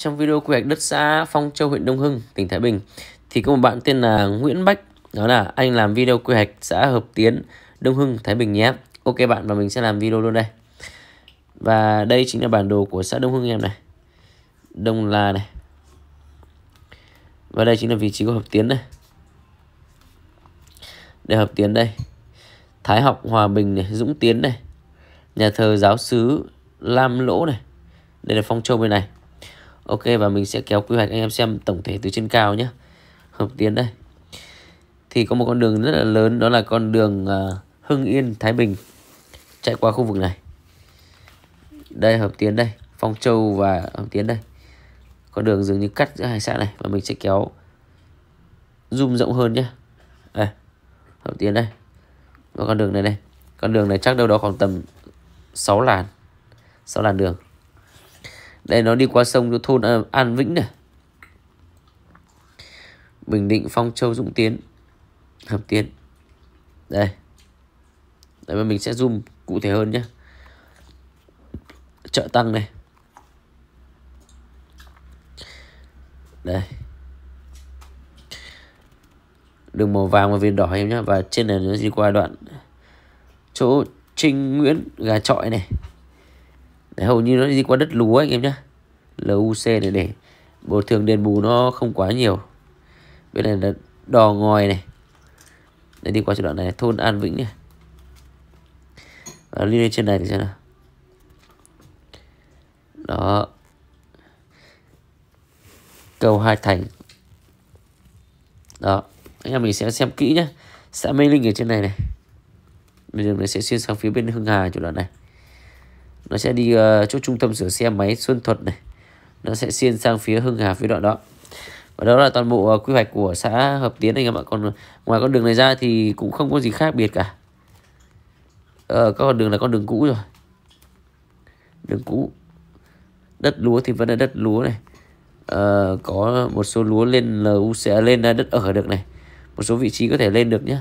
trong video quy hoạch đất xã Phong Châu huyện Đông Hưng tỉnh Thái Bình thì có một bạn tên là Nguyễn Bách đó là anh làm video quy hoạch xã Hợp Tiến Đông Hưng Thái Bình nhé ok bạn và mình sẽ làm video luôn đây và đây chính là bản đồ của xã Đông Hưng em này Đông La này và đây chính là vị trí của Hợp Tiến này đây Hợp Tiến đây Thái học Hòa Bình này Dũng Tiến này nhà thờ giáo sứ Lam Lỗ này đây là Phong Châu bên này ok và mình sẽ kéo quy hoạch anh em xem tổng thể từ trên cao nhé hợp tiến đây thì có một con đường rất là lớn đó là con đường uh, Hưng Yên Thái Bình chạy qua khu vực này đây hợp tiến đây Phong Châu và hợp tiến đây con đường dường như cắt giữa hai xã này và mình sẽ kéo zoom rộng hơn nhé đây hợp tiến đây và con đường này đây con đường này chắc đâu đó khoảng tầm 6 làn 6 làn đường đây nó đi qua sông cho thôn à, An Vĩnh này Bình Định Phong Châu Dũng Tiến Hàm Tiến đây đây mà mình sẽ zoom cụ thể hơn nhé chợ tăng này đây đường màu vàng và viền đỏ em nhé và trên này nó đi qua đoạn chỗ Trinh Nguyễn gà trọi này Đấy, hầu như nó đi qua đất lúa anh em nhé LUC này để bồi thường đền bù nó không quá nhiều bên này là đò ngòi này đây đi qua chỗ đoạn này thôn An Vĩnh này và lên trên này thì xem nào đó cầu hai thành đó anh em mình sẽ xem kỹ nhé xã Mê Linh ở trên này này bây giờ mình sẽ xuyên sang phía bên Hưng Hà chỗ đoạn này nó sẽ đi uh, ờ, chỗ trung tâm sửa xe máy Xuân Thuật này nó sẽ xuyên sang phía Hưng Hà phía đoạn đó và đó là toàn bộ uh, quy hoạch của xã Hợp Tiến anh em ạ còn ờ, ngoài con đường này ra thì cũng không có gì khác biệt cả ờ, các con đường là con đường cũ rồi đường cũ đất lúa thì vẫn là đất lúa này ờ, có một số lúa lên LU sẽ à, lên đất ở được này một số vị trí có thể lên được nhé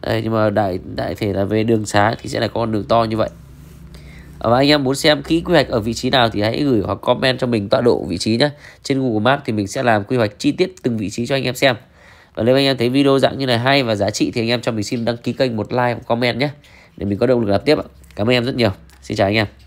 Đây, nhưng mà đại đại thể là về đường xá thì sẽ là con đường to như vậy Ờ, và anh em muốn xem kỹ quy hoạch ở vị trí nào thì hãy gửi hoặc comment cho mình tọa độ vị trí nhé trên Google Maps thì mình sẽ làm quy hoạch chi tiết từng vị trí cho anh em xem và nếu anh em thấy video dạng như này hay và giá trị thì anh em cho mình xin đăng ký kênh một like và comment nhé để mình có động lực làm tiếp ạ cảm ơn em rất nhiều xin chào anh em